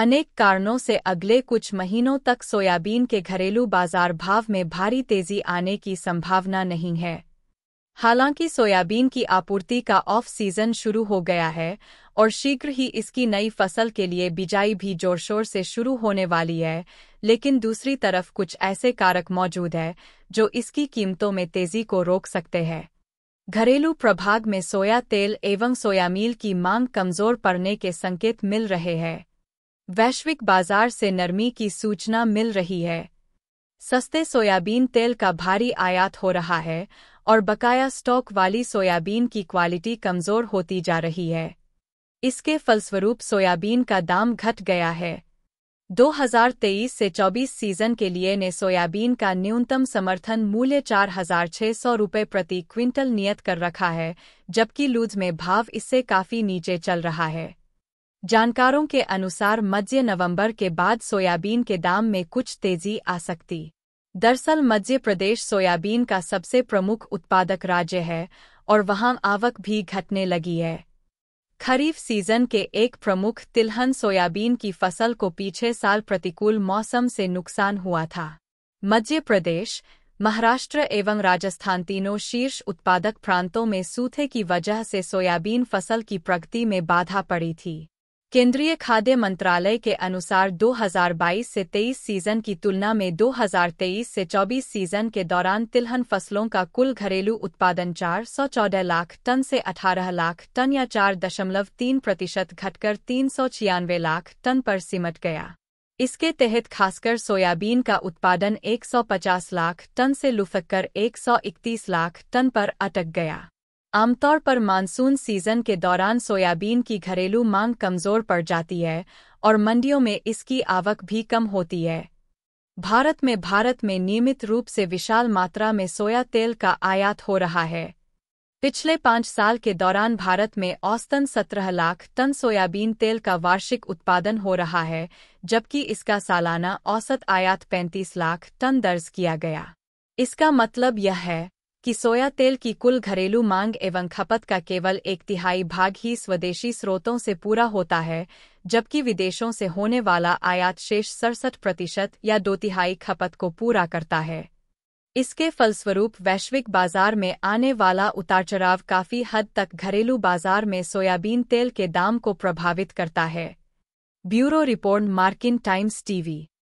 अनेक कारणों से अगले कुछ महीनों तक सोयाबीन के घरेलू बाजार भाव में भारी तेजी आने की संभावना नहीं है हालांकि सोयाबीन की आपूर्ति का ऑफ सीजन शुरू हो गया है और शीघ्र ही इसकी नई फसल के लिए बिजाई भी जोरशोर से शुरू होने वाली है लेकिन दूसरी तरफ कुछ ऐसे कारक मौजूद है जो इसकी कीमतों में तेजी को रोक सकते हैं घरेलू प्रभाग में सोया तेल एवं सोया मील की मांग कमजोर पड़ने के संकेत मिल रहे हैं वैश्विक बाजार से नरमी की सूचना मिल रही है सस्ते सोयाबीन तेल का भारी आयात हो रहा है और बकाया स्टॉक वाली सोयाबीन की क्वालिटी कमजोर होती जा रही है इसके फलस्वरूप सोयाबीन का दाम घट गया है 2023 से 24 सीजन के लिए ने सोयाबीन का न्यूनतम समर्थन मूल्य चार रुपये प्रति क्विंटल नियत कर रखा है जबकि लूज में भाव इससे काफी नीचे चल रहा है जानकारों के अनुसार मध्य नवंबर के बाद सोयाबीन के दाम में कुछ तेजी आ सकती दरअसल मध्य प्रदेश सोयाबीन का सबसे प्रमुख उत्पादक राज्य है और वहां आवक भी घटने लगी है खरीफ सीजन के एक प्रमुख तिलहन सोयाबीन की फसल को पीछे साल प्रतिकूल मौसम से नुकसान हुआ था मध्य प्रदेश महाराष्ट्र एवं राजस्थान तीनों शीर्ष उत्पादक प्रांतों में सूथे की वजह से सोयाबीन फसल की प्रगति में बाधा पड़ी थी केंद्रीय खाद्य मंत्रालय के अनुसार 2022 से 23 सीजन की तुलना में 2023 से 24 सीजन के दौरान तिलहन फसलों का कुल घरेलू उत्पादन चार सौ चौदह लाख टन से 18 लाख टन या चार दशमलव तीन प्रतिशत घटकर तीन सौ छियानवे लाख टन पर सिमट गया इसके तहत खासकर सोयाबीन का उत्पादन 150 लाख टन से लुफक कर 131 लाख टन पर अटक गया आमतौर पर मानसून सीजन के दौरान सोयाबीन की घरेलू मांग कमजोर पड़ जाती है और मंडियों में इसकी आवक भी कम होती है भारत में भारत में नियमित रूप से विशाल मात्रा में सोया तेल का आयात हो रहा है पिछले पाँच साल के दौरान भारत में औसतन सत्रह लाख टन सोयाबीन तेल का वार्षिक उत्पादन हो रहा है जबकि इसका सालाना औसत आयात पैंतीस लाख टन दर्ज किया गया इसका मतलब यह है कि सोया तेल की कुल घरेलू मांग एवं खपत का केवल एक तिहाई भाग ही स्वदेशी स्रोतों से पूरा होता है जबकि विदेशों से होने वाला आयात शेष सड़सठ प्रतिशत या दो तिहाई खपत को पूरा करता है इसके फलस्वरूप वैश्विक बाजार में आने वाला उतार चढ़ाव काफी हद तक घरेलू बाजार में सोयाबीन तेल के दाम को प्रभावित करता है ब्यूरो रिपोर्ट मार्किन टाइम्स टीवी